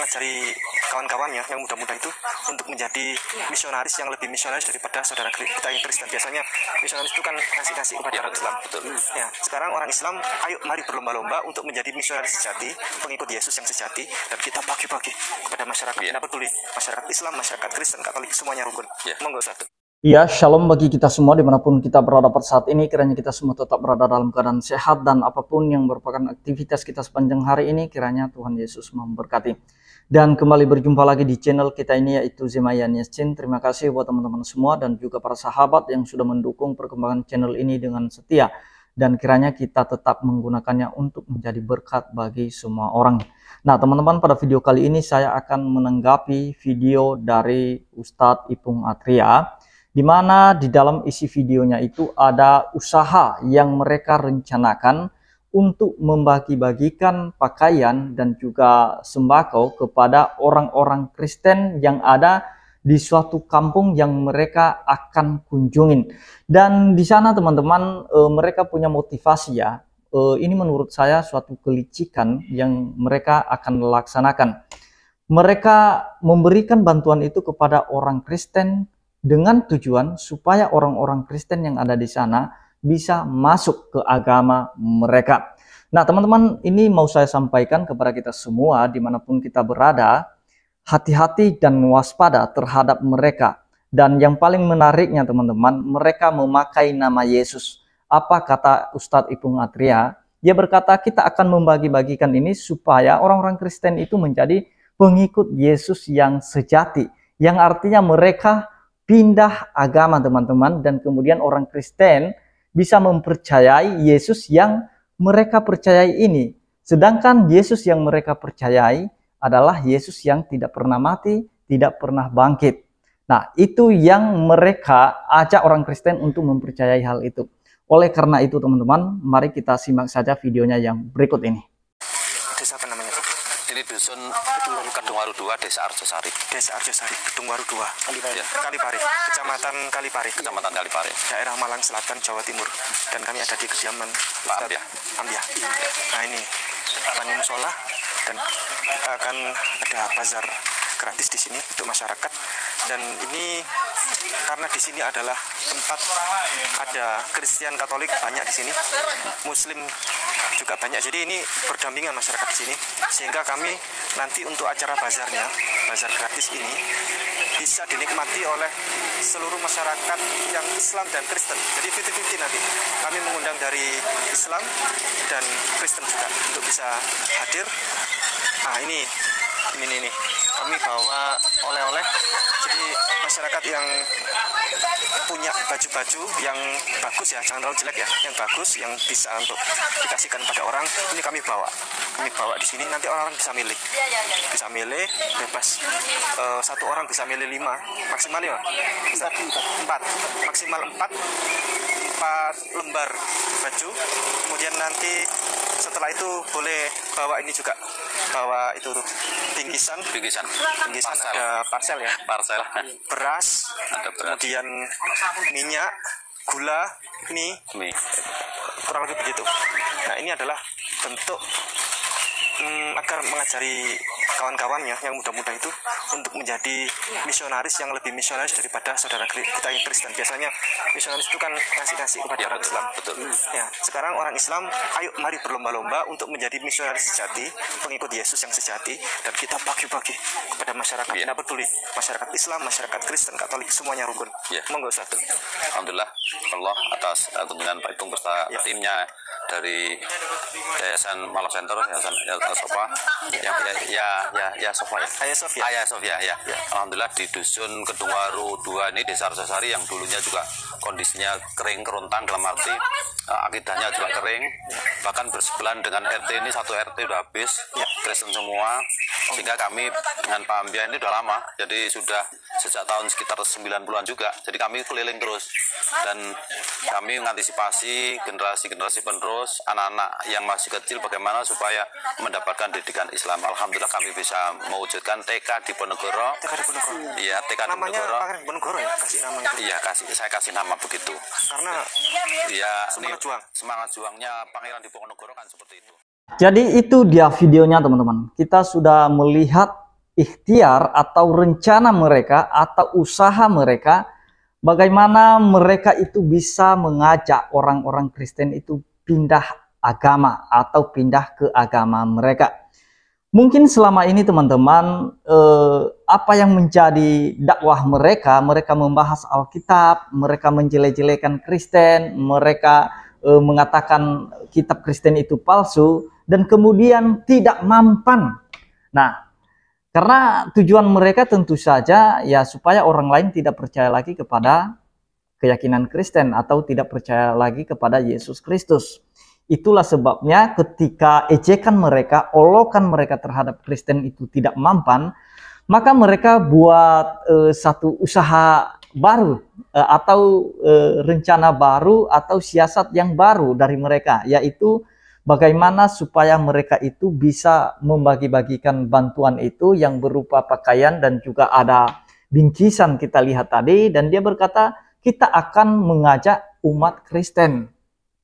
mengajari kawan-kawannya yang muda-muda itu untuk menjadi misionaris yang lebih misionaris daripada saudara kita yang Kristen biasanya misionaris itu kan kasih kasih kepada orang Islam betul ya sekarang orang Islam ayo mari berlomba-lomba untuk menjadi misionaris sejati pengikut Yesus yang sejati dan kita bagi-bagi kepada masyarakat yeah. tidak peduli masyarakat Islam masyarakat Kristen Katolik semuanya rukun ya. monggo satu Ya, shalom bagi kita semua dimanapun kita berada pada saat ini. Kiranya kita semua tetap berada dalam keadaan sehat dan apapun yang merupakan aktivitas kita sepanjang hari ini, kiranya Tuhan Yesus memberkati. Dan kembali berjumpa lagi di channel kita ini yaitu Zemayan Yasin. Terima kasih buat teman-teman semua dan juga para sahabat yang sudah mendukung perkembangan channel ini dengan setia. Dan kiranya kita tetap menggunakannya untuk menjadi berkat bagi semua orang. Nah teman-teman pada video kali ini saya akan menanggapi video dari Ustadz Ipung Atria. di mana di dalam isi videonya itu ada usaha yang mereka rencanakan untuk membagi-bagikan pakaian dan juga sembako kepada orang-orang Kristen yang ada di suatu kampung yang mereka akan kunjungin. Dan di sana teman-teman e, mereka punya motivasi ya. E, ini menurut saya suatu kelicikan yang mereka akan laksanakan. Mereka memberikan bantuan itu kepada orang Kristen dengan tujuan supaya orang-orang Kristen yang ada di sana bisa masuk ke agama mereka. Nah, teman-teman, ini mau saya sampaikan kepada kita semua, dimanapun kita berada, hati-hati dan waspada terhadap mereka. Dan yang paling menariknya, teman-teman, mereka memakai nama Yesus. Apa kata Ustadz Ipung Atria? Dia berkata, kita akan membagi-bagikan ini supaya orang-orang Kristen itu menjadi pengikut Yesus yang sejati. Yang artinya mereka pindah agama, teman-teman, dan kemudian orang Kristen bisa mempercayai Yesus yang mereka percayai ini. Sedangkan Yesus yang mereka percayai adalah Yesus yang tidak pernah mati, tidak pernah bangkit. Nah, itu yang mereka ajak orang Kristen untuk mempercayai hal itu. Oleh karena itu, teman-teman, mari kita simak saja videonya yang berikut ini dari dusun Kedungwaru 2, Desa Arjosari. Desa Arjosari, Kedungwaru 2. Kalipari. Ya. Kalipari, Kecamatan Kalipari. Kecamatan Kalipari. Daerah Malang Selatan, Jawa Timur. Dan kami ada di kediaman Pak Ambiah. Ambiah. Nah ini, akan musola dan akan ada bazar gratis di sini untuk masyarakat dan ini karena di sini adalah tempat ada Kristen Katolik banyak di sini, Muslim juga banyak. Jadi ini berdampingan masyarakat di sini sehingga kami nanti untuk acara bazarnya, bazar gratis ini bisa dinikmati oleh seluruh masyarakat yang Islam dan Kristen. Jadi 50-50 nanti. Kami mengundang dari Islam dan Kristen juga untuk bisa hadir. Nah, ini ini nih kami bawa oleh-oleh jadi masyarakat yang punya baju-baju yang bagus ya jangan terlalu jelek ya yang bagus yang bisa untuk dikasihkan pada orang ini kami bawa kami bawa di sini nanti orang-orang bisa milih bisa milih bebas e, satu orang bisa milih lima maksimal lima ya? bisa empat maksimal empat empat lembar baju kemudian nanti setelah itu boleh bawa ini juga bahwa itu bingkisan bingkisan bingkisan parsel. ada parsel ya parsel beras, ada beras. kemudian minyak gula mie, mie kurang lebih begitu nah ini adalah bentuk hmm, agar mengajari kawan-kawannya yang muda-muda itu untuk menjadi iya. misionaris yang lebih misionaris daripada saudara kita yang Kristen biasanya misionaris itu kan kasih nasi kepada ya, orang Islam betul. Hmm. ya sekarang orang Islam ayo mari berlomba-lomba untuk menjadi misionaris sejati pengikut Yesus yang sejati dan kita bagi-bagi kepada masyarakat ya. tidak peduli masyarakat Islam masyarakat Kristen Katolik semuanya rukun ya. monggo satu Alhamdulillah Allah atas eh, kunjungan Pak Itung beserta ya. timnya dari Yayasan Malam Center Yayasan Yayasan Sopa yang ya, ya, ya ya ya Sofia Ayah Sofia Ayah Sofia ya. ya alhamdulillah di dusun Kedungwaru dua ini desa Arjosari yang dulunya juga kondisinya kering kerontang dalam arti uh, akidahnya juga kering bahkan bersebelahan dengan RT ini satu RT udah habis ya. Kristen semua sehingga kami dengan Pak Ambia ini sudah lama jadi sudah sejak tahun sekitar 90-an juga jadi kami keliling terus dan kami mengantisipasi generasi-generasi penerus anak-anak yang masih kecil bagaimana supaya mendapatkan didikan Islam Alhamdulillah kami bisa mewujudkan TK di Ponegoro TK iya TK di Ponegoro iya, ya? iya kasih saya kasih nama begitu karena ya semangat juang semangat juangnya Pangeran di Ponegoro kan seperti itu jadi itu dia videonya teman-teman. Kita sudah melihat ikhtiar atau rencana mereka atau usaha mereka bagaimana mereka itu bisa mengajak orang-orang Kristen itu pindah agama atau pindah ke agama mereka. Mungkin selama ini teman-teman eh, apa yang menjadi dakwah mereka, mereka membahas Alkitab, mereka menjelek-jelekan Kristen, mereka e, mengatakan kitab Kristen itu palsu dan kemudian tidak mampan. Nah, karena tujuan mereka tentu saja ya supaya orang lain tidak percaya lagi kepada keyakinan Kristen atau tidak percaya lagi kepada Yesus Kristus. Itulah sebabnya ketika ejekan mereka, olokan mereka terhadap Kristen itu tidak mampan, maka mereka buat e, satu usaha baru eh, atau eh, rencana baru atau siasat yang baru dari mereka yaitu bagaimana supaya mereka itu bisa membagi-bagikan bantuan itu yang berupa pakaian dan juga ada bingkisan kita lihat tadi dan dia berkata kita akan mengajak umat Kristen.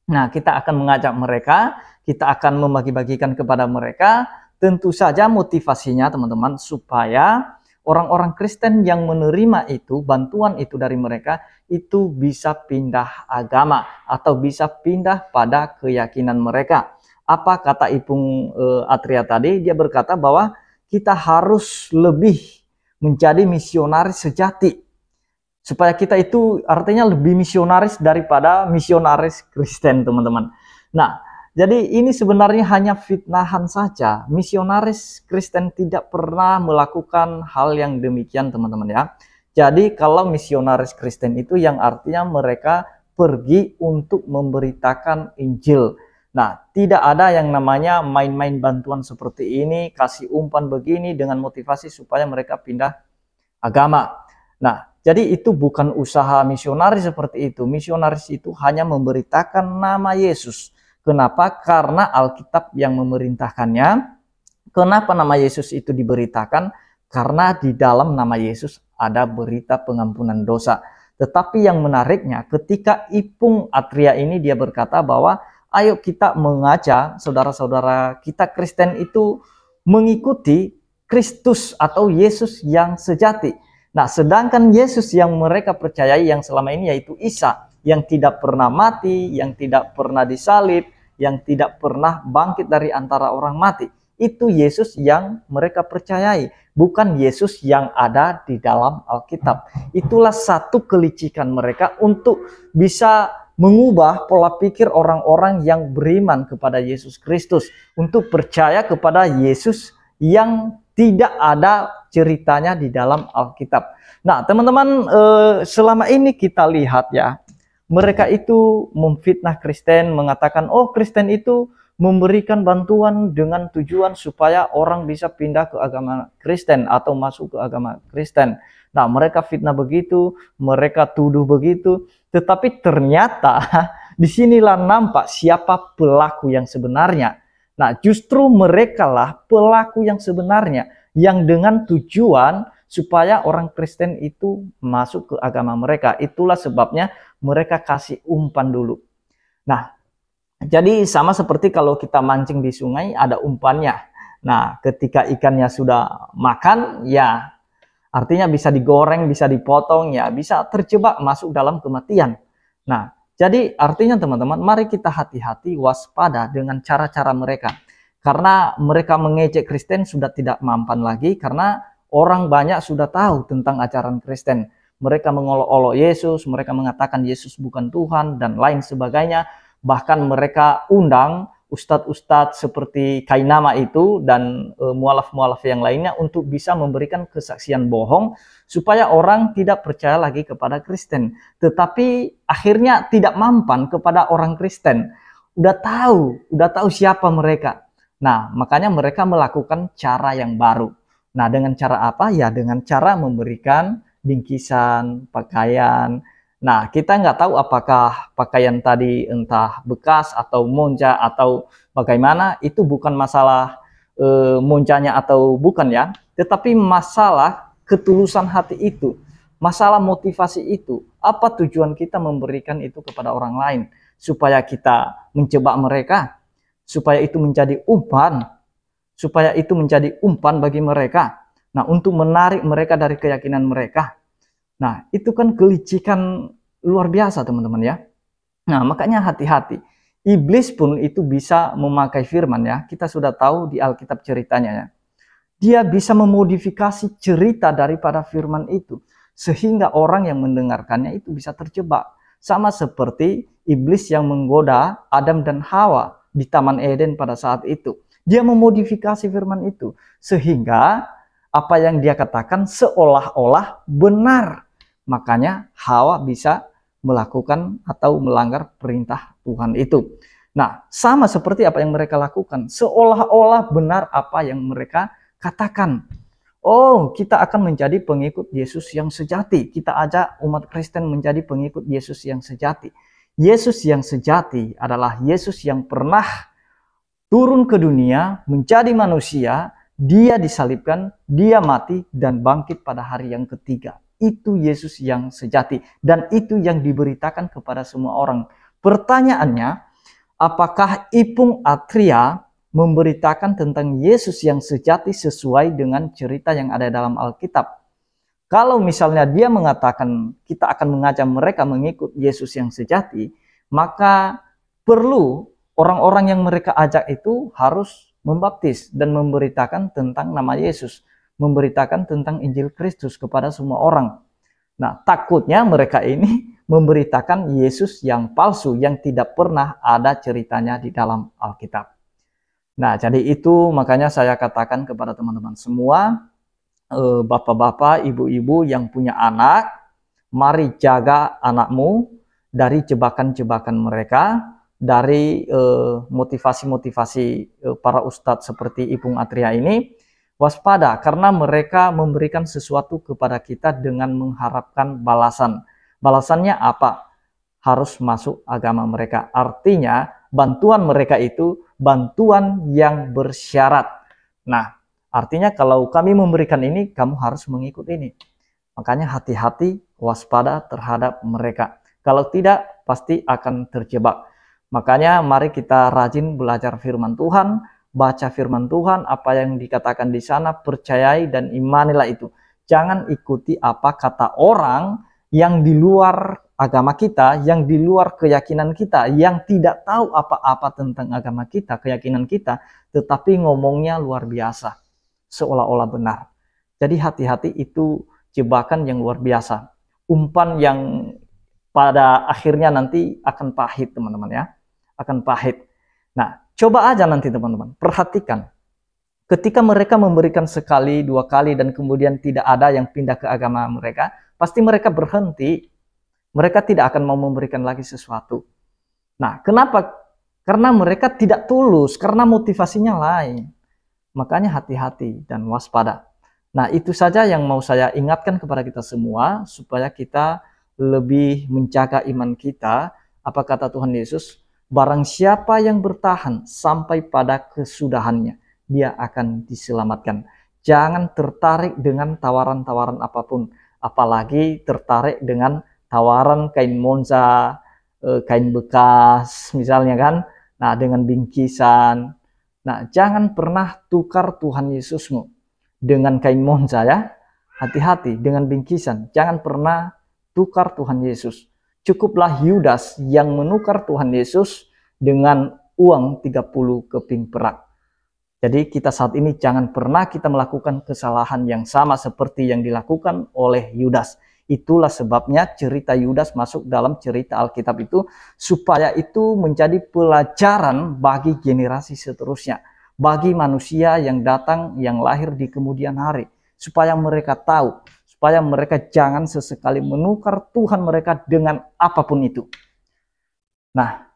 Nah, kita akan mengajak mereka, kita akan membagi-bagikan kepada mereka tentu saja motivasinya teman-teman supaya orang-orang Kristen yang menerima itu, bantuan itu dari mereka, itu bisa pindah agama atau bisa pindah pada keyakinan mereka. Apa kata Ipung e, eh, Atria tadi? Dia berkata bahwa kita harus lebih menjadi misionaris sejati. Supaya kita itu artinya lebih misionaris daripada misionaris Kristen, teman-teman. Nah, jadi ini sebenarnya hanya fitnahan saja. Misionaris Kristen tidak pernah melakukan hal yang demikian, teman-teman ya. Jadi kalau misionaris Kristen itu yang artinya mereka pergi untuk memberitakan Injil. Nah, tidak ada yang namanya main-main bantuan seperti ini, kasih umpan begini dengan motivasi supaya mereka pindah agama. Nah, jadi itu bukan usaha misionaris seperti itu. Misionaris itu hanya memberitakan nama Yesus. Kenapa? Karena Alkitab yang memerintahkannya. Kenapa nama Yesus itu diberitakan? Karena di dalam nama Yesus ada berita pengampunan dosa. Tetapi yang menariknya ketika Ipung Atria ini dia berkata bahwa ayo kita mengaca saudara-saudara kita Kristen itu mengikuti Kristus atau Yesus yang sejati. Nah, sedangkan Yesus yang mereka percayai yang selama ini yaitu Isa yang tidak pernah mati, yang tidak pernah disalib, yang tidak pernah bangkit dari antara orang mati. Itu Yesus yang mereka percayai, bukan Yesus yang ada di dalam Alkitab. Itulah satu kelicikan mereka untuk bisa mengubah pola pikir orang-orang yang beriman kepada Yesus Kristus untuk percaya kepada Yesus yang tidak ada ceritanya di dalam Alkitab. Nah, teman-teman, eh, selama ini kita lihat ya, mereka itu memfitnah Kristen, mengatakan, "Oh, Kristen itu memberikan bantuan dengan tujuan supaya orang bisa pindah ke agama Kristen atau masuk ke agama Kristen." Nah, mereka fitnah begitu, mereka tuduh begitu, tetapi ternyata disinilah nampak siapa pelaku yang sebenarnya. Nah, justru merekalah pelaku yang sebenarnya yang dengan tujuan supaya orang Kristen itu masuk ke agama mereka. Itulah sebabnya mereka kasih umpan dulu. Nah, jadi sama seperti kalau kita mancing di sungai ada umpannya. Nah, ketika ikannya sudah makan, ya artinya bisa digoreng, bisa dipotong, ya bisa terjebak masuk dalam kematian. Nah, jadi artinya teman-teman, mari kita hati-hati waspada dengan cara-cara mereka. Karena mereka mengejek Kristen sudah tidak mampan lagi karena Orang banyak sudah tahu tentang ajaran Kristen. Mereka mengolok-olok Yesus, mereka mengatakan Yesus bukan Tuhan, dan lain sebagainya. Bahkan mereka undang ustadz-ustadz seperti Kainama itu dan eh, mualaf-mualaf yang lainnya untuk bisa memberikan kesaksian bohong supaya orang tidak percaya lagi kepada Kristen. Tetapi akhirnya tidak mampan kepada orang Kristen. Udah tahu, udah tahu siapa mereka. Nah, makanya mereka melakukan cara yang baru. Nah, dengan cara apa? Ya, dengan cara memberikan bingkisan, pakaian. Nah, kita nggak tahu apakah pakaian tadi entah bekas atau monca atau bagaimana, itu bukan masalah e, eh, moncanya atau bukan ya, tetapi masalah ketulusan hati itu, masalah motivasi itu, apa tujuan kita memberikan itu kepada orang lain supaya kita mencoba mereka, supaya itu menjadi umpan supaya itu menjadi umpan bagi mereka. Nah, untuk menarik mereka dari keyakinan mereka. Nah, itu kan kelicikan luar biasa, teman-teman ya. Nah, makanya hati-hati. Iblis pun itu bisa memakai firman ya. Kita sudah tahu di Alkitab ceritanya ya. Dia bisa memodifikasi cerita daripada firman itu sehingga orang yang mendengarkannya itu bisa terjebak. Sama seperti iblis yang menggoda Adam dan Hawa di Taman Eden pada saat itu. Dia memodifikasi firman itu sehingga apa yang dia katakan seolah-olah benar. Makanya Hawa bisa melakukan atau melanggar perintah Tuhan itu. Nah, sama seperti apa yang mereka lakukan, seolah-olah benar apa yang mereka katakan. Oh, kita akan menjadi pengikut Yesus yang sejati. Kita ajak umat Kristen menjadi pengikut Yesus yang sejati. Yesus yang sejati adalah Yesus yang pernah turun ke dunia, menjadi manusia, dia disalibkan, dia mati, dan bangkit pada hari yang ketiga. Itu Yesus yang sejati, dan itu yang diberitakan kepada semua orang. Pertanyaannya, apakah Ipung Atria memberitakan tentang Yesus yang sejati sesuai dengan cerita yang ada dalam Alkitab? Kalau misalnya dia mengatakan kita akan mengajak mereka mengikut Yesus yang sejati, maka perlu orang-orang yang mereka ajak itu harus membaptis dan memberitakan tentang nama Yesus, memberitakan tentang Injil Kristus kepada semua orang. Nah, takutnya mereka ini memberitakan Yesus yang palsu yang tidak pernah ada ceritanya di dalam Alkitab. Nah, jadi itu makanya saya katakan kepada teman-teman semua, eh, bapak-bapak, ibu-ibu yang punya anak, mari jaga anakmu dari jebakan-jebakan mereka dari eh, motivasi-motivasi eh, eh, para ustadz seperti Ipung Atria ini waspada karena mereka memberikan sesuatu kepada kita dengan mengharapkan balasan. Balasannya apa? Harus masuk agama mereka. Artinya bantuan mereka itu bantuan yang bersyarat. Nah, artinya kalau kami memberikan ini, kamu harus mengikuti ini. Makanya hati-hati waspada terhadap mereka. Kalau tidak, pasti akan terjebak. Makanya mari kita rajin belajar firman Tuhan, baca firman Tuhan, apa yang dikatakan di sana, percayai dan imanilah itu. Jangan ikuti apa kata orang yang di luar agama kita, yang di luar keyakinan kita, yang tidak tahu apa-apa tentang agama kita, keyakinan kita, tetapi ngomongnya luar biasa, seolah-olah benar. Jadi hati-hati itu jebakan yang luar biasa, umpan yang pada akhirnya nanti akan pahit teman-teman ya akan pahit. Nah, coba aja nanti teman-teman, perhatikan. Ketika mereka memberikan sekali, dua kali, dan kemudian tidak ada yang pindah ke agama mereka, pasti mereka berhenti. Mereka tidak akan mau memberikan lagi sesuatu. Nah, kenapa? Karena mereka tidak tulus, karena motivasinya lain. Makanya hati-hati dan waspada. Nah, itu saja yang mau saya ingatkan kepada kita semua, supaya kita lebih menjaga iman kita. Apa kata Tuhan Yesus? Barang siapa yang bertahan sampai pada kesudahannya, dia akan diselamatkan. Jangan tertarik dengan tawaran-tawaran apapun, apalagi tertarik dengan tawaran kain monza, eh, kain bekas, misalnya kan. Nah, dengan bingkisan. Nah, jangan pernah tukar Tuhan Yesusmu dengan kain monza ya. Hati-hati dengan bingkisan. Jangan pernah tukar Tuhan Yesus Cukuplah Yudas yang menukar Tuhan Yesus dengan uang 30 keping perak. Jadi kita saat ini jangan pernah kita melakukan kesalahan yang sama seperti yang dilakukan oleh Yudas. Itulah sebabnya cerita Yudas masuk dalam cerita Alkitab itu supaya itu menjadi pelajaran bagi generasi seterusnya, bagi manusia yang datang yang lahir di kemudian hari supaya mereka tahu supaya mereka jangan sesekali menukar Tuhan mereka dengan apapun itu. Nah,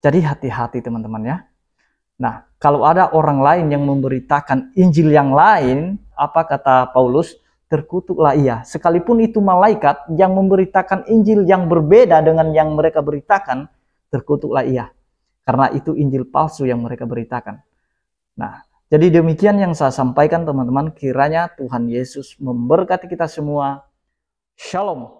jadi hati-hati teman-teman ya. Nah, kalau ada orang lain yang memberitakan Injil yang lain, apa kata Paulus? Terkutuklah ia, sekalipun itu malaikat yang memberitakan Injil yang berbeda dengan yang mereka beritakan, terkutuklah ia. Karena itu Injil palsu yang mereka beritakan. Nah, jadi demikian yang saya sampaikan teman-teman, kiranya Tuhan Yesus memberkati kita semua. Shalom.